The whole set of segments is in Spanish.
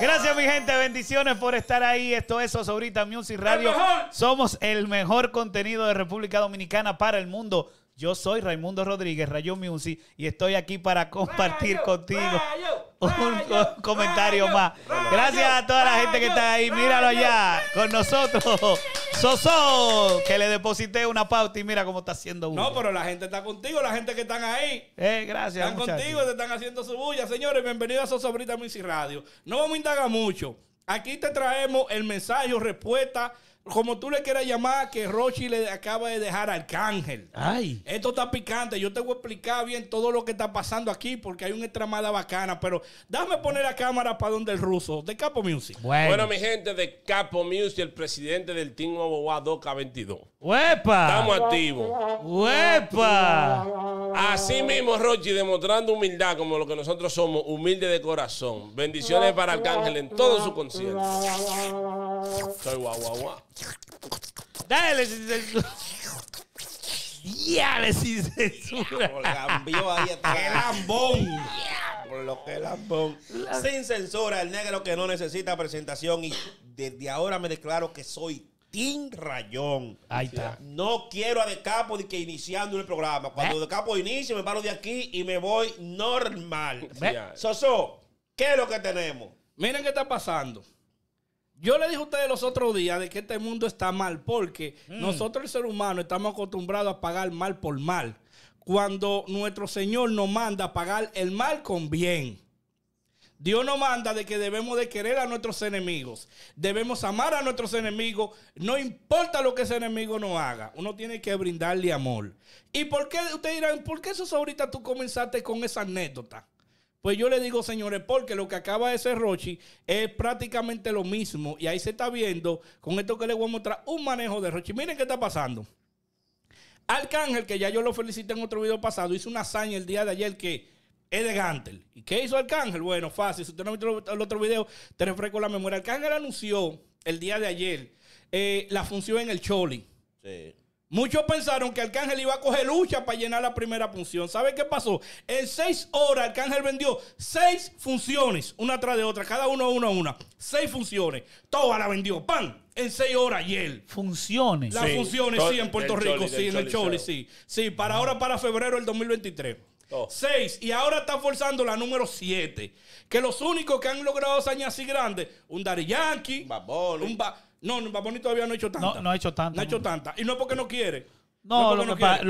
Gracias, mi gente. Bendiciones por estar ahí. Esto es ahorita Music Radio. Somos el mejor contenido de República Dominicana para el mundo. Yo soy Raimundo Rodríguez, Rayo Music, y estoy aquí para compartir contigo un comentario más. Gracias a toda la gente que está ahí. Míralo ya. con nosotros. Soso, que le deposité una pauta y mira cómo está haciendo uno. No, pero la gente está contigo, la gente que está ahí. Eh, gracias. Están contigo, te están haciendo su bulla. Señores, bienvenidos a Sosobrita Music Radio. No vamos a indagar mucho. Aquí te traemos el mensaje o respuesta como tú le quieras llamar, que Rochi le acaba de dejar al cángel. Ay. Esto está picante. Yo te voy a explicar bien todo lo que está pasando aquí porque hay una tramada bacana. Pero dame poner la cámara para donde el ruso, de Capo Music. Bueno. mi gente de Capo Music, el presidente del Team Oboa 2K22. ¡Huepa! Estamos activos. ¡Huepa! Así mismo, Rochi, demostrando humildad como lo que nosotros somos, humilde de corazón. Bendiciones para Arcángel en todo su concierto. Soy guau, guau, Dale sin censura. Dale sin censura. el lambón. lambón. Sin censura, el negro que no necesita presentación. Y desde ahora me declaro que soy Tim Rayón. Ahí está. No quiero a De Capo de que iniciando el programa. Cuando ¿Eh? De Capo inicie, me paro de aquí y me voy normal. ¿Eh? Soso, ¿qué es lo que tenemos? Miren qué está pasando. Yo le dije a ustedes los otros días de que este mundo está mal porque mm. nosotros el ser humano estamos acostumbrados a pagar mal por mal. Cuando nuestro Señor nos manda pagar el mal con bien. Dios nos manda de que debemos de querer a nuestros enemigos. Debemos amar a nuestros enemigos. No importa lo que ese enemigo nos haga. Uno tiene que brindarle amor. ¿Y por qué? Ustedes dirán, ¿por qué eso ahorita tú comenzaste con esa anécdota? Pues yo le digo, señores, porque lo que acaba de hacer Rochi es prácticamente lo mismo. Y ahí se está viendo, con esto que les voy a mostrar, un manejo de Rochi. Miren qué está pasando. Arcángel, que ya yo lo felicité en otro video pasado, hizo una hazaña el día de ayer que es de Gantel. ¿Y qué hizo Arcángel? Bueno, fácil. Si usted no ha visto el otro video, te refresco la memoria. Arcángel anunció el día de ayer eh, la función en el Choli. Sí. Muchos pensaron que Arcángel iba a coger lucha para llenar la primera función. ¿Sabe qué pasó? En seis horas Arcángel vendió seis funciones, una tras de otra, cada uno una a una. Seis funciones. Toda la vendió, ¡pam! En seis horas y él. Funciones. Las funciones, sí, en Puerto Rico, sí, en el Choli, sí. Sí, para ahora, para febrero del 2023. Seis. Y ahora está forzando la número siete. Que los únicos que han logrado hazañas así grandes, un Dari Yankee, un, un no, Bad todavía no ha hecho tanta. No, ha hecho tanta. No ha hecho tanta. Y no porque no quiere. No, lo,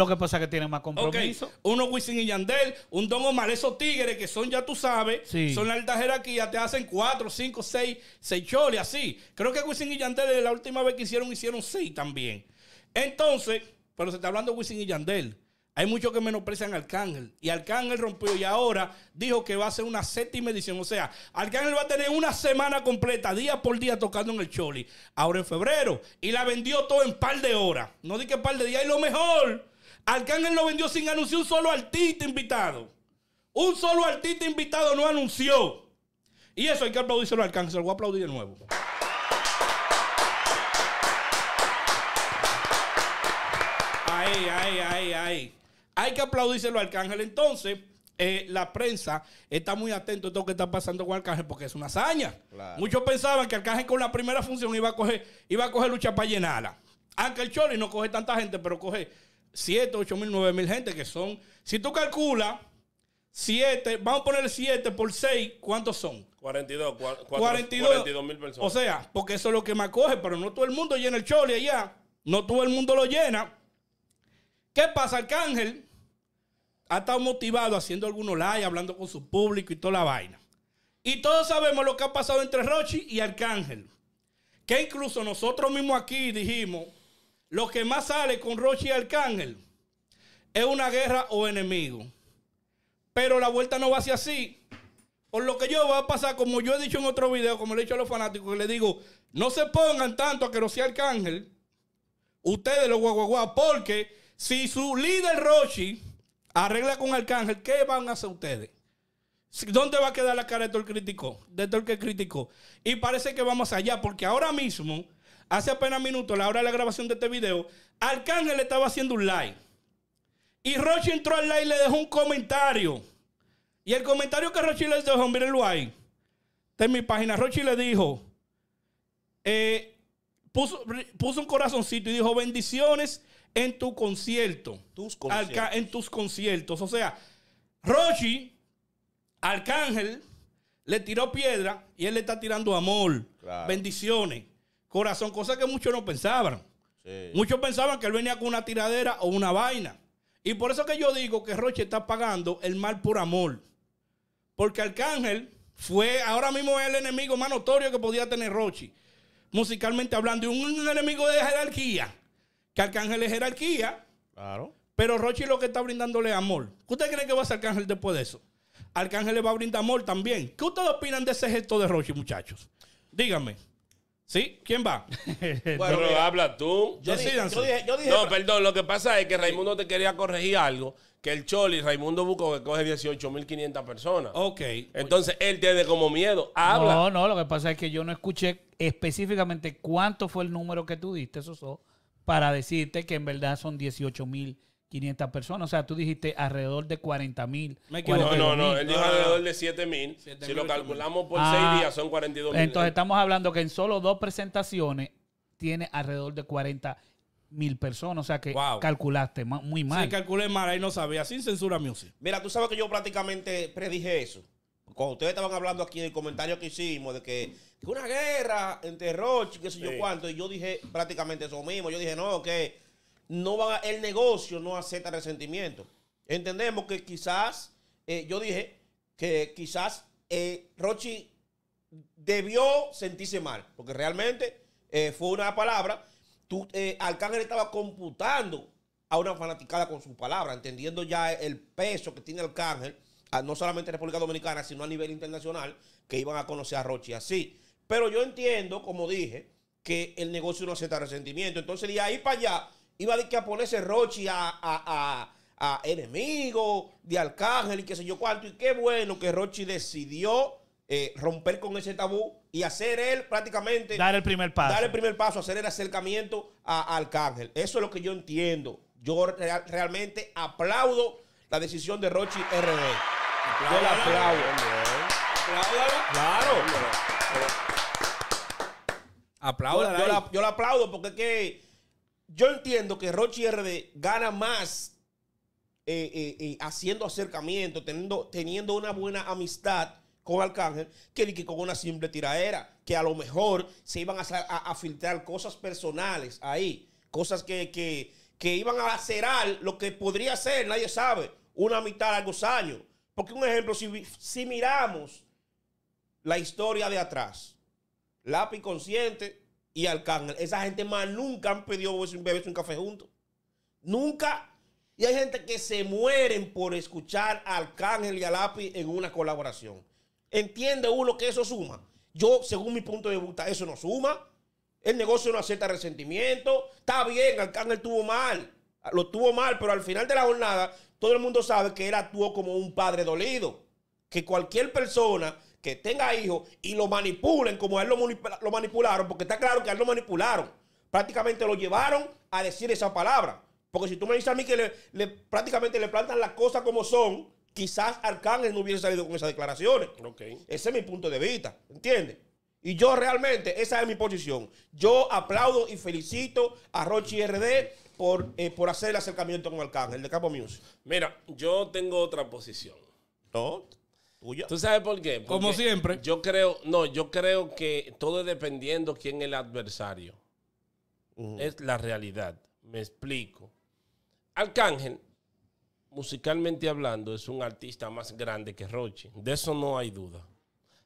que pasa es que tiene más compromiso. Uno Wisin y Yandel, un Don Omar, esos tigres que son, ya tú sabes, son la alta jerarquía, te hacen cuatro, cinco, seis, seis choles, así. Creo que Wisin y Yandel la última vez que hicieron, hicieron seis también. Entonces, pero se está hablando de Wisin y Yandel. Hay muchos que menosprecian a Arcángel. Y Arcángel rompió y ahora dijo que va a ser una séptima edición. O sea, Arcángel va a tener una semana completa, día por día, tocando en el Choli. Ahora en febrero. Y la vendió todo en par de horas. No di que par de días. Y lo mejor, Arcángel lo vendió sin anunciar un solo artista invitado. Un solo artista invitado no anunció. Y eso hay que aplaudírselo al Arcángel. Se lo voy a aplaudir de nuevo. Ahí, ahí, ahí, ahí. Hay que aplaudírselo a Arcángel entonces. Eh, la prensa está muy atento a todo lo que está pasando con Arcángel porque es una hazaña. Muchos pensaban que Arcángel con la primera función iba a coger, iba a coger lucha para llenarla. Aunque el Choli no coge tanta gente, pero coge 7, 8 mil, 9 mil gente que son. Si tú calculas 7, vamos a poner 7 por 6, ¿cuántos son? 42, 42 mil personas. O sea, porque eso es lo que más coge, pero no todo el mundo llena el Choli allá. No todo el mundo lo llena. ¿Qué pasa, Arcángel? Ha estado motivado haciendo algunos live, hablando con su público y toda la vaina. Y todos sabemos lo que ha pasado entre Rochi y Arcángel. Que incluso nosotros mismos aquí dijimos, lo que más sale con Rochi y Arcángel es una guerra o enemigo. Pero la vuelta no va hacia así. Por lo que yo voy a pasar, como yo he dicho en otro video, como le he dicho a los fanáticos, que le digo, no se pongan tanto a que Rochi Arcángel, ustedes los guaguaguas, porque si su líder Rochi arregla con Arcángel, ¿qué van a hacer ustedes? ¿Dónde va a quedar la cara de todo el crítico? De que criticó. Y parece que vamos allá, porque ahora mismo, hace apenas minutos, la hora de la grabación de este video, Arcángel estaba haciendo un like. Y Rochi entró al like y le dejó un comentario. Y el comentario que Rochi le dejó, mírenlo ahí. Está en mi página. Rochi le dijo, eh, puso, puso un corazoncito y dijo, bendiciones en tu concierto. Tus en tus conciertos. O sea, Rochi, Arcángel, le tiró piedra y él le está tirando amor, bendiciones, corazón, cosas que muchos no pensaban. Muchos pensaban que él venía con una tiradera o una vaina. Y por eso que yo digo que Roche está pagando el mal por amor. Porque Arcángel fue, ahora mismo es el enemigo más notorio que podía tener Rochi. Musicalmente hablando, y un enemigo de jerarquía que Arcángel es jerarquía. Pero Rochi lo que está brindándole es amor. usted cree que va a ser Arcángel después de eso? Arcángel le va a brindar amor también. ¿Qué ustedes opinan de ese gesto de Rochi, muchachos? Díganme. ¿Sí? ¿Quién va? bueno, habla tú. Yo dije, no, perdón, lo que pasa es que Raimundo te quería corregir algo. Que el Choli, Raimundo Buco, que coge 18.500 personas. Ok. Entonces, él tiene como miedo. Habla. No, no, lo que pasa es que yo no escuché específicamente cuánto fue el número que tú diste, eso para decirte que en verdad son 18 mil 500 personas. O sea, tú dijiste alrededor de 40.000. No, no, no. Él dijo alrededor de 7.000. Si lo calculamos por seis ah, días, son 42 Entonces, estamos hablando que en solo dos presentaciones tiene alrededor de 40.000 mil personas. O sea, que calculaste muy mal. Sí, calculé mal. Ahí no sabía. Sin censura music. Mira, tú sabes que yo prácticamente predije eso cuando ustedes estaban hablando aquí en el comentario que hicimos de que, una guerra entre Roche que qué sé yo cuánto, y yo dije prácticamente eso mismo. Yo dije, no, que no va el negocio no acepta resentimiento. Entendemos que quizás, eh, yo dije que quizás eh, Rochi debió sentirse mal, porque realmente eh, fue una palabra. Tú, eh, Arcángel estaba computando a una fanaticada con su palabra, entendiendo ya el peso que tiene Arcángel no solamente en República Dominicana, sino a nivel internacional, que iban a conocer a Rochi así. Pero yo entiendo, como dije, que el negocio no acepta resentimiento. Entonces, de ahí para allá, iba a, que a ponerse Rochi a, enemigo, de Arcángel y qué sé yo cuánto. Y qué bueno que Rochi decidió eh, romper con ese tabú y hacer él prácticamente. Dar el primer paso. Dar el primer paso, hacer el acercamiento a, Arcángel. Eso es lo que yo entiendo. Yo realmente aplaudo la decisión de Rochi RD. Yo la aplaudo. Claro. Aplaudo. Yo la, yo la aplaudo porque es que yo entiendo que Rochi RD gana más eh, eh, eh, haciendo acercamiento, teniendo, teniendo una buena amistad con Arcángel, que, con una simple tiradera, que a lo mejor se iban a, filtrar cosas personales ahí, cosas que, iban a lacerar lo que podría ser, nadie sabe, una mitad de algunos años. Porque un ejemplo, si, miramos la historia de atrás, Lápiz Consciente y Arcángel, esa gente más nunca han pedido un bebé, un café juntos. Nunca. Y hay gente que se mueren por escuchar a Arcángel y a Lápiz en una colaboración. ¿Entiende uno que eso suma? Yo, según mi punto de vista, eso no suma. El negocio no acepta resentimiento. Está bien, Arcángel tuvo mal. Lo tuvo mal, pero al final de la jornada, todo el mundo sabe que él actuó como un padre dolido. Que cualquier persona que tenga hijos y lo manipulen como él lo, manipularon, porque está claro que a él lo manipularon. Prácticamente lo llevaron a decir esa palabra. Porque si tú me dices a mí que le, prácticamente le plantan las cosas como son, quizás Arcángel no hubiese salido con esas declaraciones. Ese es mi punto de vista, ¿entiendes? Y yo realmente, esa es mi posición. Yo aplaudo y felicito a Rochi RD por, eh, por hacer el acercamiento con Arcángel de Capo Music. Mira, yo tengo otra posición. ¿No? ¿Tú sabes por qué? Como siempre. Yo creo, no, yo creo que todo es dependiendo quién es el adversario. Es la realidad. Me explico. Arcángel, musicalmente hablando, es un artista más grande que Rochi. De eso no hay duda.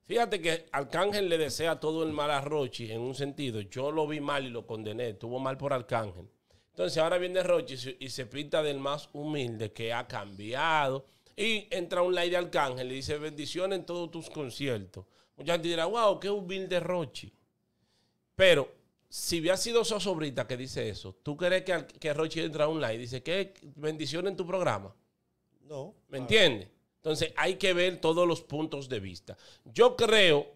Fíjate que Arcángel le desea todo el mal a Rochi en un sentido. Yo lo vi mal y lo condené. Estuvo mal por Arcángel. Entonces ahora viene Rochi y se pinta del más humilde que ha cambiado. Y entra un like de Arcángel y dice bendiciones en todos tus conciertos. Mucha gente dirá, wow, qué humilde Rochi. Pero si hubiera sido Sosobrita que dice eso, ¿tú crees que, Rochi entra un like y dice, qué bendiciones en tu programa? No. ¿Me entiendes? Entonces hay que ver todos los puntos de vista. Yo creo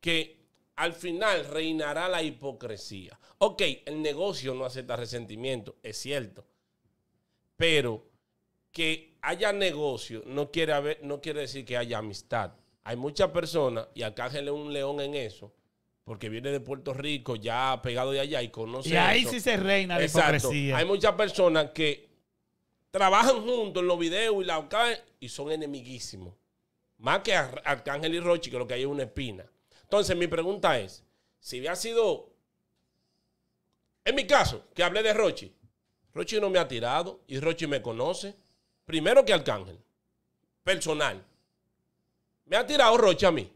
que al final reinará la hipocresía. Ok, el negocio no acepta resentimiento, es cierto. Pero que haya negocio no quiere, no quiere decir que haya amistad. Hay muchas personas, y acá un león en eso, porque viene de Puerto Rico, ya pegado de allá y conoce. Y ahí sí se reina la hipocresía. Hay muchas personas que trabajan juntos en los videos y la y son enemiguísimos. Más que Arcángel y Rochi, que lo que hay es una espina. Entonces, mi pregunta es: si hubiera sido. En mi caso, que hablé de Rochi, Rochi no me ha tirado y Rochi me conoce. Primero que Arcángel. Personal. ¿Me ha tirado Rochi a mí?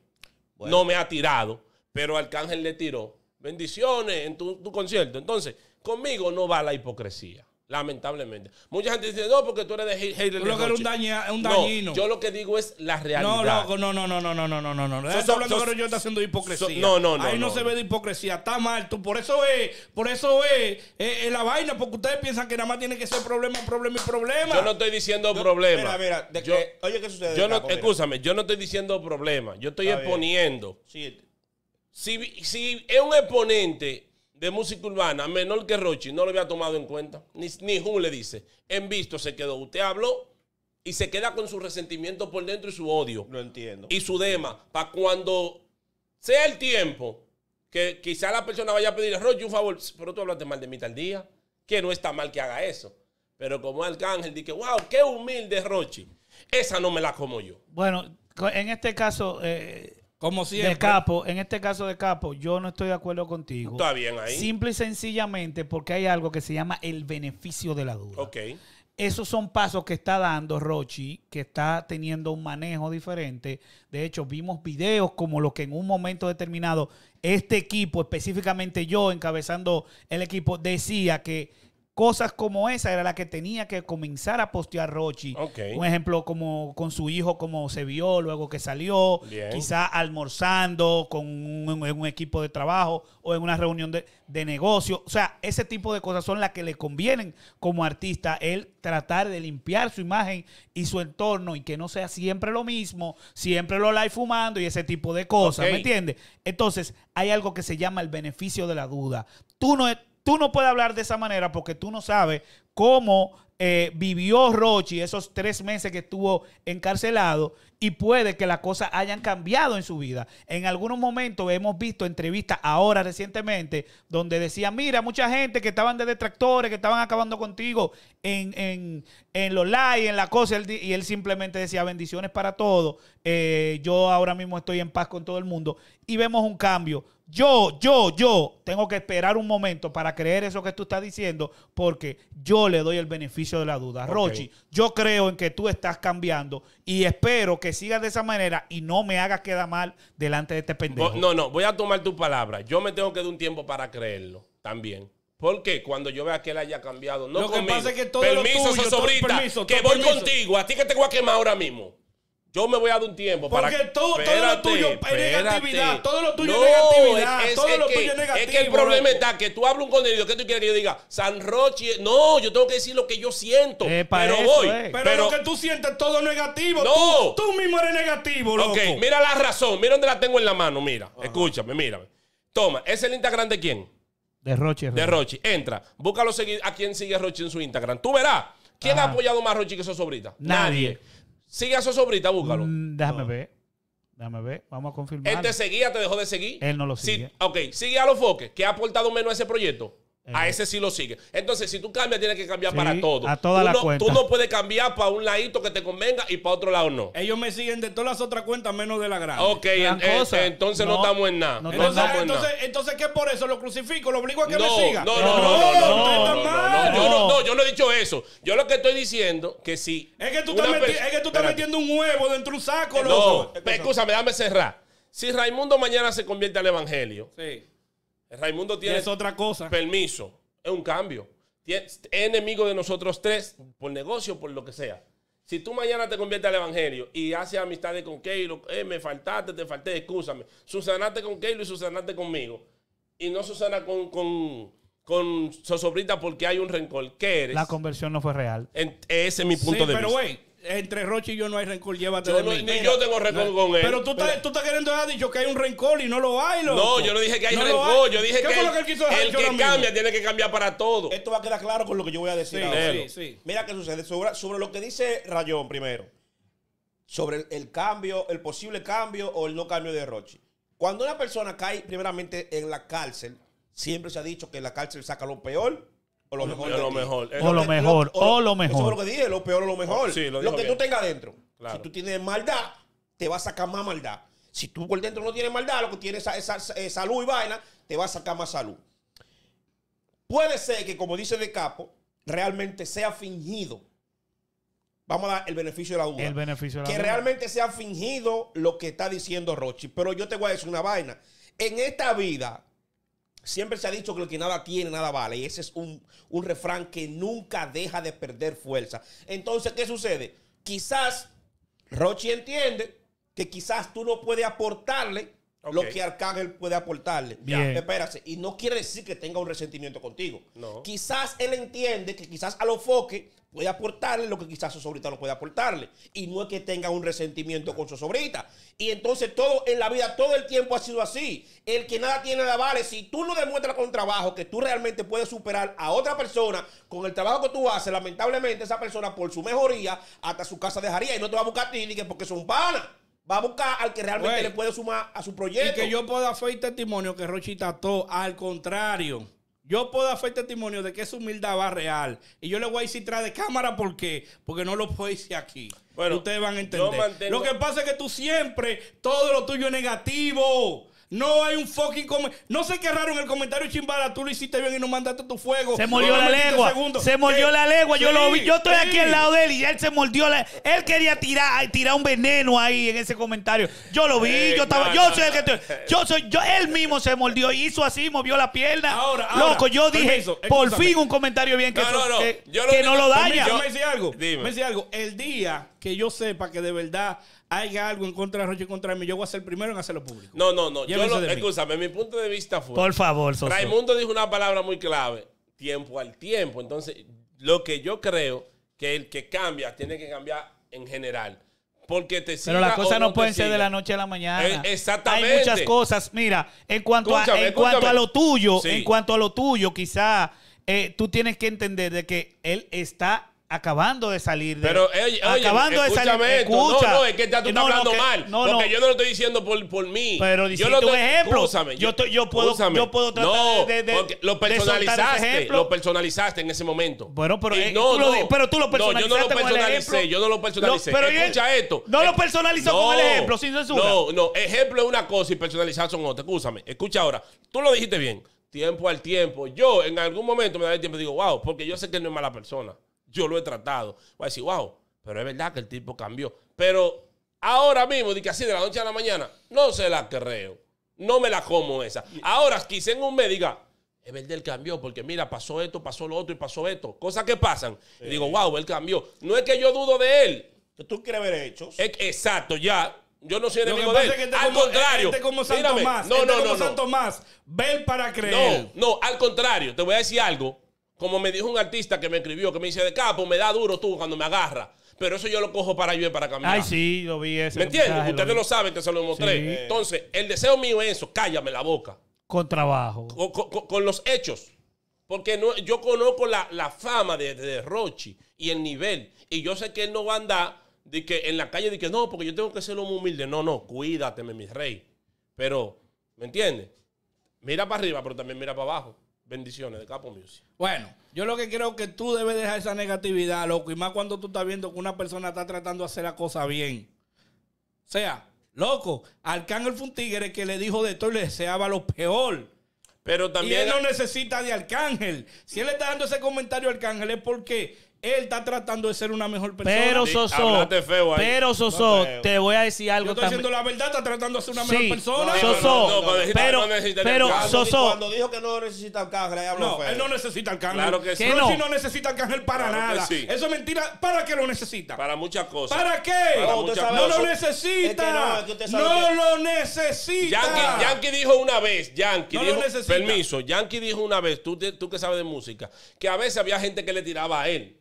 No me ha tirado, pero Arcángel le tiró. Bendiciones en tu concierto. Entonces, conmigo no va la hipocresía. Lamentablemente. Mucha gente dice, no, porque tú eres de hater de Lo que eres un, es un dañino. No, yo lo que digo es la realidad. No, loco, no, no, no, no, no, no, no, no. Estás hablando que yo está haciendo hipocresía. no, no, no. Ahí no, se ve de hipocresía. Está mal. Tú, por eso es, por eso es eh, la vaina, porque ustedes piensan que nada más tiene que ser problema, problema y problema. Yo no estoy diciendo problema. Mira, mira, de que, oye, ¿qué sucede? Yo escúchame, yo no estoy diciendo problema. Yo estoy exponiendo. Sí. Si, si es un exponente de música urbana menor que Rochi no lo había tomado en cuenta. Ni, ni le dice. En visto se quedó. Usted habló y se queda con su resentimiento por dentro y su odio. Lo entiendo. Y su dema. Para cuando sea el tiempo que quizá la persona vaya a pedir, Rochi, un favor, pero tú hablaste mal de mí tal día. Que no está mal que haga eso. Pero como Arcángel dije, wow, qué humilde Rochi. Esa no me la como yo. Bueno, en este caso, eh, como De capo, en este caso de capo, yo no estoy de acuerdo contigo. Está bien ahí. Simple y sencillamente porque hay algo que se llama el beneficio de la duda. Ok. Esos son pasos que está dando Rochi, que está teniendo un manejo diferente. De hecho, vimos videos como lo que en un momento determinado este equipo, específicamente yo encabezando el equipo, decía que cosas como esa era la que tenía que comenzar a postear Rochi. Un ejemplo como con su hijo, como se vio luego que salió, quizá almorzando con un, equipo de trabajo o en una reunión de, negocio. O sea, ese tipo de cosas son las que le convienen como artista, el tratar de limpiar su imagen y su entorno y que no sea siempre lo mismo, siempre lo hay fumando y ese tipo de cosas, ¿me entiendes? Entonces, hay algo que se llama el beneficio de la duda. Tú no, tú no puedes hablar de esa manera porque tú no sabes cómo eh, vivió Rochi esos tres meses que estuvo encarcelado y puede que las cosas hayan cambiado en su vida. En algunos momentos hemos visto entrevistas ahora recientemente donde decía, mira, mucha gente que estaban de detractores, que estaban acabando contigo en, en, en los likes, en la cosa, y él simplemente decía, bendiciones para todos, eh, yo ahora mismo estoy en paz con todo el mundo, y vemos un cambio. Yo, yo, yo tengo que esperar un momento para creer eso que tú estás diciendo porque yo le doy el beneficio de la duda. Rochi, yo creo en que tú estás cambiando y espero que que sigas de esa manera y no me haga quedar mal delante de este pendejo. No, no, voy a tomar tu palabra. Yo me tengo que dar un tiempo para creerlo también. Porque cuando yo vea que él haya cambiado, no lo que que permiso, lo que voy contigo, a ti que te voy a quemar ahora mismo. Yo me voy a dar un tiempo para Porque todo, todo lo tuyo negatividad. Todo lo tuyo es negatividad. todo lo que, tuyo es negativo. Es que el problema está que tú hablas un contenido que tú quieres que yo diga, San Rochi No, yo tengo que decir lo que yo siento. pero voy. Pero, que tú sientes todo negativo. No. Tú, mismo eres negativo, loco. Ok, mira la razón. Mira dónde la tengo en la mano. Mira, escúchame, mírame. Toma, ¿es el Instagram de quién? De Rochi. De Rochi. Entra, búscalo a quién sigue Rochi en su Instagram. Tú verás. ¿Quién ha apoyado más a Rochi que su sobrita Nadie. Sigue a su sobrita búscalo. Mm, déjame ver. Déjame ver. Vamos a confirmar. Él te seguía, te dejó de seguir. Él no lo sigue. Sí, ok, sigue a los foques, ¿Qué ha aportado menos a ese proyecto. A ese sí lo sigue. Entonces, si tú cambias, tienes que cambiar para todo. A toda la cuenta. Tú no puedes cambiar para un ladito que te convenga y para otro lado no. Ellos me siguen de todas las otras cuentas menos de la grande. Ok, entonces no, estamos en nada. entonces, entonces, entonces, ¿qué por eso? ¿Lo crucifico? ¿Lo obligo a que me siga? No, no, no, no. no, yo no, no, yo no he dicho eso. Yo lo que estoy diciendo que si. Es que tú, estás, es que tú estás metiendo un huevo dentro de un saco, loco. No, escúchame, déjame cerrar. Si Raimundo mañana se convierte al evangelio. Sí Raimundo tiene. otra cosa. Permiso. Es un cambio. Es enemigo de nosotros tres, por negocio, por lo que sea. Si tú mañana te conviertes al evangelio y haces amistades con Keilo, eh, me faltaste, te falté, escúchame. susanate con Keilo y susanate conmigo. Y no susana con, con, con porque hay un rencor. ¿Qué eres? La conversión no fue real. ese es mi punto de vista entre Rochi y yo no hay rencor, llévate de no, mí. Ni yo tengo rencor con él. Pero tú estás, tú estás queriendo dejar dicho que hay un rencor y no lo hay, No, yo no dije que hay rencor. Yo dije que, lo que el que cambia tiene que cambiar para todo. Esto va a quedar claro con lo que yo voy a decir ahora. sí. Mira qué sucede. Sobre, sobre, lo que dice Rayón primero. Sobre el, cambio, el posible cambio o el no cambio de Rochi. Cuando una persona cae primeramente en la cárcel, siempre se ha dicho que la cárcel saca lo peor o lo mejor. O lo mejor. O lo mejor. O lo Eso es lo que dije, lo peor o lo mejor. lo, que tú tengas dentro. Si tú tienes maldad, te va a sacar más maldad. Si tú por dentro no tienes maldad, lo que tienes es, eh, salud y vaina, te va a sacar más salud. Puede ser que, como dice De Capo, realmente sea fingido. Vamos a dar el beneficio de la duda. que realmente sea fingido lo que está diciendo Rochi. Pero yo te voy a decir una vaina. En esta vida, Siempre se ha dicho que el que nada tiene, nada vale. Y ese es un, un refrán que nunca deja de perder fuerza. Entonces, ¿qué sucede? Quizás Rochi entiende que quizás tú no puedes aportarle lo que Arcángel puede aportarle. Bien. Espérase. Y no quiere decir que tenga un resentimiento contigo. No. Quizás él entiende que quizás a los foques puede aportarle lo que quizás su sobrita no puede aportarle. Y no es que tenga un resentimiento con su sobrita. Y entonces todo en la vida, todo el tiempo ha sido así. El que nada tiene de vale. Si tú no demuestras con trabajo que tú realmente puedes superar a otra persona con el trabajo que tú haces, lamentablemente esa persona por su mejoría hasta su casa dejaría y no te va a buscar a ti ni que porque son panas. Va a buscar al que realmente le puede sumar a su proyecto. Y que yo pueda hacer testimonio que Rochita todo, Al contrario. Yo puedo hacer testimonio de que su humildad va real. Y yo le voy a decir trae de cámara ¿por qué? porque no lo puedo decir aquí. Bueno, Ustedes van a entender. Lo que pasa es que tú siempre, todo lo tuyo es negativo. No hay un fucking comentario. No sé raro en el comentario Chimbala. Tú lo hiciste bien y no mandaste tu fuego. Se mordió la legua. Se mordió la legua. Yo lo vi. Yo estoy aquí al lado de él y él se mordió la. Él quería tirar, tirar un veneno ahí en ese comentario. Yo lo vi. yo estaba. yo soy el que Yo soy. Yo, él mismo se mordió. Hizo así, movió la pierna. Ahora, Loco, yo dije. por fin un comentario bien que, no, yo lo no lo daña. yo me decía algo. Dime. Me decía algo. El día que yo sepa que de verdad haya algo en contra de Roche y contra mí, yo voy a ser primero en hacerlo público. No, no, no. yo lo, escúchame, mi punto de vista fue. Por favor, Sosa. Raimundo dijo una palabra muy clave: tiempo al tiempo. Entonces, lo que yo creo que el que cambia tiene que cambiar en general. Porque te Pero las cosas no, pueden ser de la noche a la mañana. Eh, exactamente. Hay muchas cosas. Mira, en cuanto, a, cuanto a lo tuyo, en cuanto a lo tuyo, quizá eh, tú tienes que entender de que él está acabando de salir de. Pero, oye, acabando de salir. Escucha. No, no, es que tú estás hablando mal. porque yo no lo estoy diciendo por, por mí. Pero yo lo un ejemplo. yo, yo, puedo, yo puedo tratar de, de, Lo personalizaste. lo personalizaste en ese momento. Bueno, pero, eh, tú lo, pero tú lo personalizaste. No, yo no lo personalicé. Yo no lo personalicé. Pero Escucha esto. No lo personalizó con el ejemplo, No, no. Ejemplo es una cosa y personalizar son otra. Escúchame. Escucha ahora. Tú lo dijiste bien. Tiempo al tiempo. Yo en algún momento me da el tiempo y digo, wow, porque yo sé que no es mala persona yo lo he tratado. Voy a decir, wow, pero es verdad que el tipo cambió. Pero ahora mismo, de que así de la noche a la mañana, no se la creo. No me la como esa. Ahora, quise en un mes diga, es verdad, él cambió, porque mira, pasó esto, pasó lo otro y pasó esto. Cosas que pasan. Y digo, wow, él cambió. No es que yo dudo de él. Tú quieres ver hechos. exacto, ya. Yo no soy de él. al contrario. no como Santo Más. No, no, no, no. Más. para creer. No, no, al contrario. Te voy a decir algo. Como me dijo un artista que me escribió, que me dice, de capo, me da duro tú cuando me agarra. Pero eso yo lo cojo para ayudar para cambiar. Ay, sí, lo vi ese. ¿Me entiendes? Ustedes lo, saben que se lo mostré. Entonces, el deseo mío es eso, cállame la boca. Con trabajo. Con, los hechos. Porque no, yo conozco la, fama de, Rochi y el nivel. Y yo sé que él no va a andar de que en la calle de que no, porque yo tengo que ser lo humilde. No, no, cuídateme, mi rey. Pero, ¿me entiendes? Mira para arriba, pero también mira para abajo. Bendiciones de Capo Music. Bueno, yo lo que creo que tú debes dejar esa negatividad, loco. Y más cuando tú estás viendo que una persona está tratando de hacer la cosa bien. O sea, loco, Arcángel fue un que le dijo de todo y le deseaba lo peor. Pero también. Y él no necesita de Arcángel. Si él está dando ese comentario a Arcángel es porque él está tratando de ser una mejor persona. Pero Soso, pero Sosó te voy a decir algo Yo estoy diciendo la verdad, está tratando de ser una mejor persona. pero, no pero Cuando, dijo que no necesita alcance, ahí habló No, él no necesita arcángel. Claro que sí. no? no necesita para nada. Eso es mentira. ¿Para qué lo necesita? ¿Para, muchas cosas. qué? Para qué no lo necesita. no, no lo necesita. Yankee, Yankee dijo una vez, Yankee permiso, Yankee dijo una vez, tú, tú que sabes de música, que a veces había gente que le tiraba a él.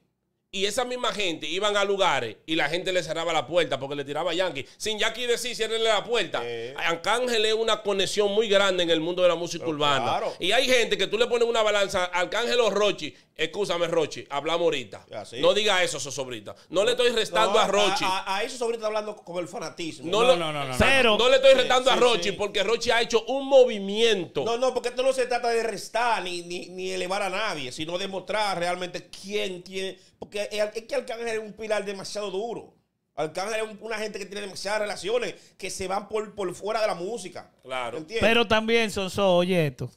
Y esa misma gente iban a lugares y la gente le cerraba la puerta porque le tiraba Yankee. Sin Yankee decir, cierrenle la puerta. Eh. Arcángel es una conexión muy grande en el mundo de la música urbana. Y hay gente que tú le pones una balanza, Arcángel o Rochi, Escúchame, Rochi, hablamos ahorita. Ah, no diga eso, Sosobrita. No le estoy restando a Rochi. A, eso Sosobrita está hablando con el fanatismo. No, no, no, no, Cero. no. le estoy restando a Rochi porque Rochi ha hecho un movimiento. No, no, porque esto no se trata de restar ni, elevar a nadie, sino demostrar realmente quién tiene. Porque es que Arcángel es un pilar demasiado duro. Arcángel es una gente que tiene demasiadas relaciones que se van por, fuera de la música. Claro. Pero también, Sonso, oye esto.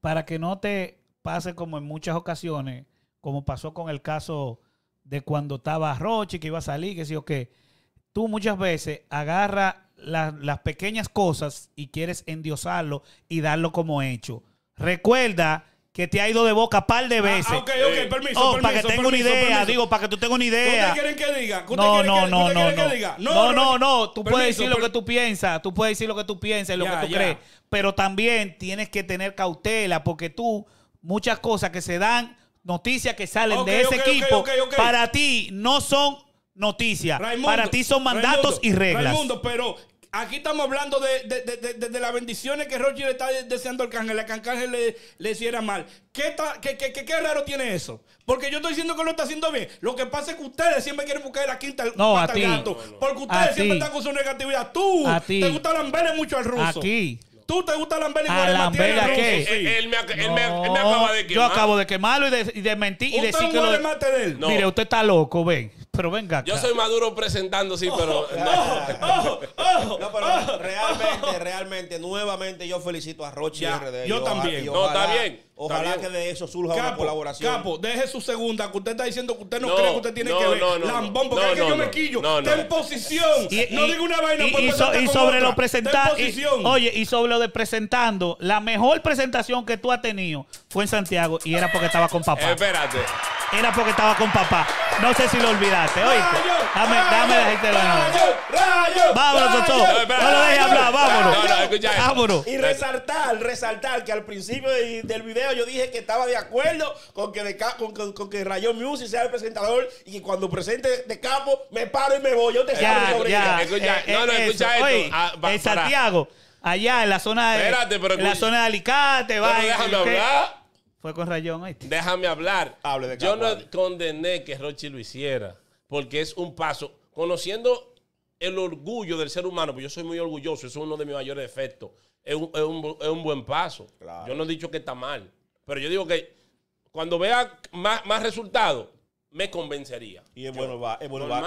Para que no te pase como en muchas ocasiones, como pasó con el caso de cuando estaba Roche, que iba a salir, que sí o que Tú muchas veces agarras las pequeñas cosas y quieres endiosarlo y darlo como hecho. Recuerda que te ha ido de boca par de ah, ah, veces. ok, ok, eh, permiso. Oh, para que tenga una idea, digo, para que tú tengas una idea. ¿Qué quieren que diga? No, no, no, no, no. No, no, no. Tú puedes decir lo que tú piensas, tú puedes decir lo que tú piensas y lo que tú crees. Pero también tienes que tener cautela porque tú muchas cosas que se dan, noticias que salen de ese equipo, para ti no son noticias, para ti son mandatos y reglas. Raimundo, pero aquí estamos hablando de, las bendiciones que Roger le está deseando al cángel, a que le, le hiciera mal. ¿Qué, qué, qué, raro tiene eso? Porque yo estoy diciendo que lo está haciendo bien. Lo que pasa es que ustedes siempre quieren buscar la quinta no, a Porque ustedes siempre están con su negatividad. Tú, te gusta mucho al ruso. Aquí. ¿Tú te gusta la igual? ¿A Lambert a qué? Él, él, acaba de quemar. Yo acabo de quemarlo y de, y de mentir y decir que lo... de él? No. Mire, usted está loco, ven. Pero venga. Acá. Yo soy Maduro presentando, sí, oh, pero. Oh, no. Oh, no, pero realmente, realmente, nuevamente yo felicito a Rochi RD. Yo, yo también. Ojalá, no, está bien. Ojalá que de eso surja una colaboración. Capo, deje su segunda, que usted está diciendo que usted no, cree que usted tiene que ver. No, no, Lambón, porque es que yo me quillo. Está en posición. Y, no diga una vaina. Y, y, pues, y sobre lo presentado. Oye, y sobre lo de presentando, la mejor presentación que tú has tenido fue en Santiago y era porque estaba con papá. Espérate. Era porque estaba con papá. No sé si lo olvidaste, oíste. Dame, dame la gente de nuevo. Vámonos, doctor. No lo dejes hablar, vámonos. No, no, escucha eso. Vámonos. Y resaltar, resaltar que al principio del video yo dije que estaba de acuerdo con que, de con, que Rayo Music sea el presentador y que cuando presente de campo me paro y me voy. Yo te Ya, salgo sobre ya. Escucha, eh, no, no, eh, escucha esto. Oye, ah, en Santiago, allá en la zona de, Espérate, pero en la zona de Alicate, va, fue con rayón, Déjame hablar. Hable de Yo no condené que Rochi lo hiciera, porque es un paso. Conociendo el orgullo del ser humano, porque yo soy muy orgulloso, eso es uno de mis mayores defectos. Es un, buen paso. Yo no he dicho que está mal, pero yo digo que cuando vea más, más resultados, me convencería. Y es bueno, va, es bueno, va,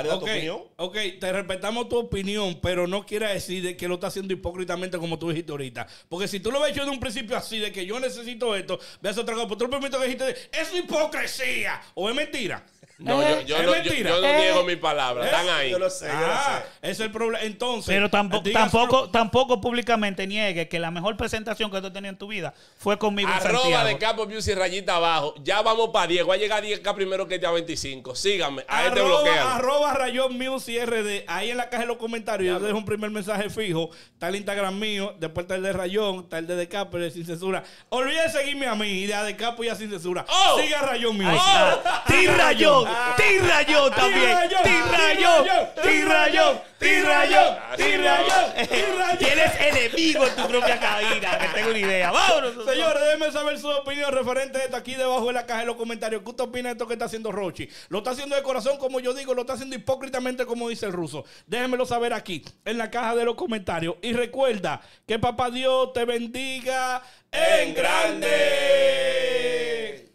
es tu Ok, te respetamos tu opinión, pero no quieras decir que lo está haciendo hipócritamente como tú dijiste ahorita. Porque si tú lo habías hecho de un principio así, de que yo necesito esto, veas otra cosa, pero pues tú lo permito que dijiste, eso es hipocresía o es mentira. No, yo, yo, no, yo, eh. niego mi palabra. Están ahí. Yo lo ah, sé, Eso es el problema. Entonces. Pero tampoco, tampoco, tampoco públicamente niegue que la mejor presentación que tú tenías en tu vida fue conmigo. Arroba de Capo Music rayita abajo. Ya vamos para 10. Voy a llegar a 10K primero que ya 25. Síganme. Ahí arroba, te bloquean. Arroba Rayón Music RD. Ahí en la caja de los comentarios. ya Yo dejo un primer mensaje fijo. Está el Instagram mío. Después está el de Rayón. Está el de De Capo. Sin Censura. de seguirme a mí. Y de, de Capo ya Sin Censura. Oh. Siga Rayón Music. Oh. Rayón yo también! Tira yo Tira yo Tienes enemigo en tu propia cabina, que tengo una idea. Señores, déjenme saber su opinión referente a esto aquí debajo de la caja de los comentarios. ¿Qué usted opina de esto que está haciendo Rochi? ¿Lo está haciendo de corazón, como yo digo? ¿Lo está haciendo hipócritamente, como dice el ruso? Déjenmelo saber aquí, en la caja de los comentarios. Y recuerda que Papá Dios te bendiga en grande.